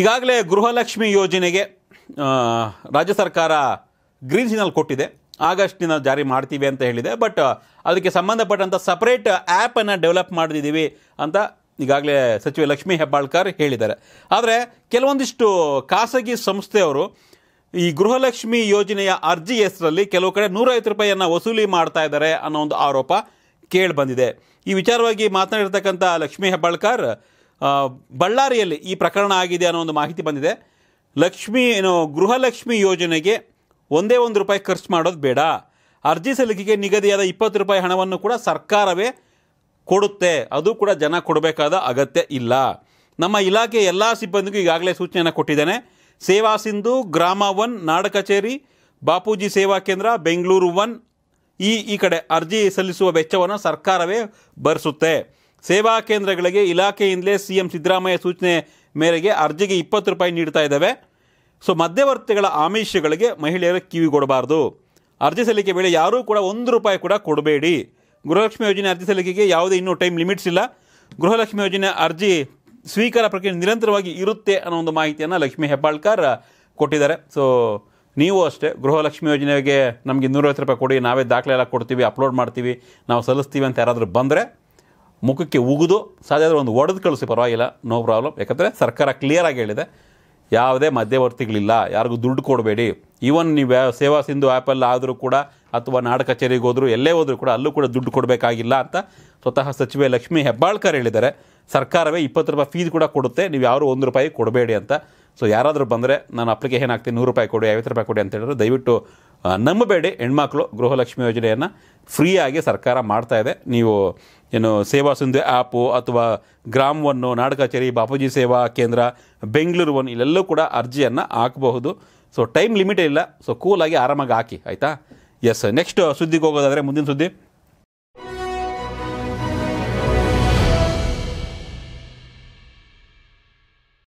ಈಗಾಗಲೇ ಗೃಹಲಕ್ಷ್ಮಿ ಯೋಜನೆಗೆ ರಾಜ್ಯ ಸರ್ಕಾರ ಗ್ರೀನ್ ಸಿಗ್ನಲ್ ಕೊಟ್ಟಿದೆ ಆಗಸ್ಟಿನ ಜಾರಿ ಮಾಡ್ತೀವಿ ಅಂತ ಹೇಳಿದೆ ಬಟ್ ಅದಕ್ಕೆ ಸಂಬಂಧಪಟ್ಟಂಥ ಸಪ್ರೇಟ್ ಆ್ಯಪನ್ನು ಡೆವಲಪ್ ಮಾಡಿದ್ದೀವಿ ಅಂತ ಈಗಾಗಲೇ ಸಚಿವೆ ಲಕ್ಷ್ಮೀ ಹೆಬ್ಬಾಳ್ಕರ್ ಹೇಳಿದ್ದಾರೆ ಆದರೆ ಕೆಲವೊಂದಿಷ್ಟು ಖಾಸಗಿ ಸಂಸ್ಥೆಯವರು ಈ ಗೃಹಲಕ್ಷ್ಮಿ ಯೋಜನೆಯ ಅರ್ಜಿ ಹೆಸರಲ್ಲಿ ಕೆಲವು ಕಡೆ ನೂರೈವತ್ತು ರೂಪಾಯಿಯನ್ನು ವಸೂಲಿ ಮಾಡ್ತಾ ಇದ್ದಾರೆ ಅನ್ನೋ ಒಂದು ಆರೋಪ ಕೇಳಿಬಂದಿದೆ ಈ ವಿಚಾರವಾಗಿ ಮಾತನಾಡಿರ್ತಕ್ಕಂಥ ಲಕ್ಷ್ಮೀ ಹೆಬ್ಬಾಳ್ಕರ್ ಬಳ್ಳಾರಿಯಲ್ಲಿ ಈ ಪ್ರಕರಣ ಆಗಿದೆ ಅನ್ನೋ ಒಂದು ಮಾಹಿತಿ ಬಂದಿದೆ ಲಕ್ಷ್ಮಿ ಏನು ಗೃಹಲಕ್ಷ್ಮಿ ಯೋಜನೆಗೆ ಒಂದೇ ಒಂದು ರೂಪಾಯಿ ಖರ್ಚು ಮಾಡೋದು ಬೇಡ ಅರ್ಜಿ ಸಲ್ಲಿಕೆಗೆ ನಿಗದಿಯಾದ ಇಪ್ಪತ್ತು ರೂಪಾಯಿ ಹಣವನ್ನು ಕೂಡ ಸರ್ಕಾರವೇ ಕೊಡುತ್ತೆ ಅದು ಕೂಡ ಜನ ಕೊಡಬೇಕಾದ ಅಗತ್ಯ ಇಲ್ಲ ನಮ್ಮ ಇಲಾಖೆ ಎಲ್ಲ ಸಿಬ್ಬಂದಿಗೂ ಈಗಾಗಲೇ ಸೂಚನೆಯನ್ನು ಕೊಟ್ಟಿದ್ದೇನೆ ಸೇವಾ ಸಿಂಧು ಗ್ರಾಮ ಒನ್ ನಾಡ ಕಚೇರಿ ಬಾಪೂಜಿ ಸೇವಾ ಕೇಂದ್ರ ಬೆಂಗಳೂರು ಒನ್ ಈ ಈ ಕಡೆ ಅರ್ಜಿ ಸಲ್ಲಿಸುವ ವೆಚ್ಚವನ್ನು ಸರ್ಕಾರವೇ ಭರಿಸುತ್ತೆ ಸೇವಾ ಕೇಂದ್ರಗಳಿಗೆ ಇಲಾಖೆಯಿಂದಲೇ ಸಿ ಎಂ ಸಿದ್ದರಾಮಯ್ಯ ಸೂಚನೆ ಮೇರೆಗೆ ಅರ್ಜಿಗೆ ಇಪ್ಪತ್ತು ರೂಪಾಯಿ ನೀಡ್ತಾ ಇದ್ದಾವೆ ಸೊ ಮಧ್ಯವರ್ತಿಗಳ ಆಮಿಷಗಳಿಗೆ ಮಹಿಳೆಯರು ಕೊಡಬಾರ್ದು ಅರ್ಜಿ ಸಲ್ಲಿಕೆ ವೇಳೆ ಯಾರೂ ಕೂಡ ಒಂದು ರೂಪಾಯಿ ಕೂಡ ಕೊಡಬೇಡಿ ಗೃಹಲಕ್ಷ್ಮಿ ಯೋಜನೆ ಅರ್ಜಿ ಸಲ್ಲಿಕೆಗೆ ಯಾವುದೇ ಇನ್ನೂ ಟೈಮ್ ಲಿಮಿಟ್ಸ್ ಇಲ್ಲ ಗೃಹಲಕ್ಷ್ಮಿ ಯೋಜನೆ ಅರ್ಜಿ ಸ್ವೀಕಾರ ಪ್ರಕ್ರಿಯೆ ನಿರಂತರವಾಗಿ ಇರುತ್ತೆ ಅನ್ನೋ ಒಂದು ಮಾಹಿತಿಯನ್ನು ಲಕ್ಷ್ಮಿ ಹೆಬ್ಬಾಳ್ಕರ್ ಕೊಟ್ಟಿದ್ದಾರೆ ಸೊ ನೀವು ಅಷ್ಟೇ ಗೃಹಲಕ್ಷ್ಮಿ ಯೋಜನೆಗೆ ನಮಗೆ ನೂರೈವತ್ತು ರೂಪಾಯಿ ಕೊಡಿ ನಾವೇ ದಾಖಲೆ ಎಲ್ಲ ಕೊಡ್ತೀವಿ ಅಪ್ಲೋಡ್ ಮಾಡ್ತೀವಿ ನಾವು ಸಲ್ಲಿಸ್ತೀವಿ ಅಂತ ಯಾರಾದರೂ ಬಂದರೆ ಮುಖಕ್ಕೆ ಉಗಿದು ಸಾಧ್ಯ ಒಂದು ಒಡೆದು ಕಳಿಸಿ ಪರವಾಗಿಲ್ಲ ನೋ ಪ್ರಾಬ್ಲಮ್ ಯಾಕಂದರೆ ಸರ್ಕಾರ ಕ್ಲಿಯರಾಗಿ ಹೇಳಿದೆ ಯಾವುದೇ ಮಧ್ಯವರ್ತಿಗಳಿಲ್ಲ ಯಾರಿಗೂ ದುಡ್ಡು ಕೊಡಬೇಡಿ ಈವನ್ ನೀವು ಸೇವಾ ಸಿಂಧು ಆ್ಯಪಲ್ಲಿ ಆದರೂ ಕೂಡ ಅಥವಾ ನಾಡ ಕಚೇರಿಗೆ ಹೋದರೂ ಎಲ್ಲೇ ಹೋದರೂ ಕೂಡ ಅಲ್ಲೂ ಕೂಡ ದುಡ್ಡು ಕೊಡಬೇಕಾಗಿಲ್ಲ ಅಂತ ಸ್ವತಃ ಸಚಿವೆ ಲಕ್ಷ್ಮೀ ಹೆಬ್ಬಾಳ್ಕರ್ ಹೇಳಿದ್ದಾರೆ ಸರ್ಕಾರವೇ ಇಪ್ಪತ್ತು ರೂಪಾಯಿ ಫೀಸ್ ಕೂಡ ಕೊಡುತ್ತೆ ನೀವು ಯಾರು ಒಂದು ರೂಪಾಯಿ ಕೊಡಬೇಡಿ ಅಂತ ಸೊ ಯಾರಾದರೂ ಬಂದರೆ ನಾನು ಅಪ್ಲಿಕೇಶನ್ ಹಾಕ್ತೀನಿ ನೂರು ರೂಪಾಯಿ ಕೊಡಿ ಐವತ್ತು ರೂಪಾಯಿ ಕೊಡಿ ಅಂತ ಹೇಳಿದ್ರು ದಯವಿಟ್ಟು ನಂಬಬೇಡಿ ಹೆಣ್ಮಕ್ಳು ಗೃಹಲಕ್ಷ್ಮಿ ಯೋಜನೆಯನ್ನು ಫ್ರೀಯಾಗಿ ಸರ್ಕಾರ ಮಾಡ್ತಾ ಇದೆ ನೀವು ಏನು ಸೇವಾ ಸಿಂಧು ಆ್ಯಪು ಅಥವಾ ಗ್ರಾಮವನ್ನು ಒನ್ನು ನಾಡ ಕಚೇರಿ ಬಾಪೂಜಿ ಸೇವಾ ಕೇಂದ್ರ ಬೆಂಗಳೂರು ಒನ್ ಇಲ್ಲೆಲ್ಲೂ ಕೂಡ ಅರ್ಜಿಯನ್ನು ಹಾಕಬಹುದು ಸೊ ಟೈಮ್ ಲಿಮಿಟೇ ಇಲ್ಲ ಸೊ ಕೂಲಾಗಿ ಆರಾಮಾಗಿ ಹಾಕಿ ಆಯಿತಾ ಎಸ್ ನೆಕ್ಸ್ಟ್ ಸುದ್ದಿಗೆ ಹೋಗೋದಾದರೆ ಮುಂದಿನ ಸುದ್ದಿ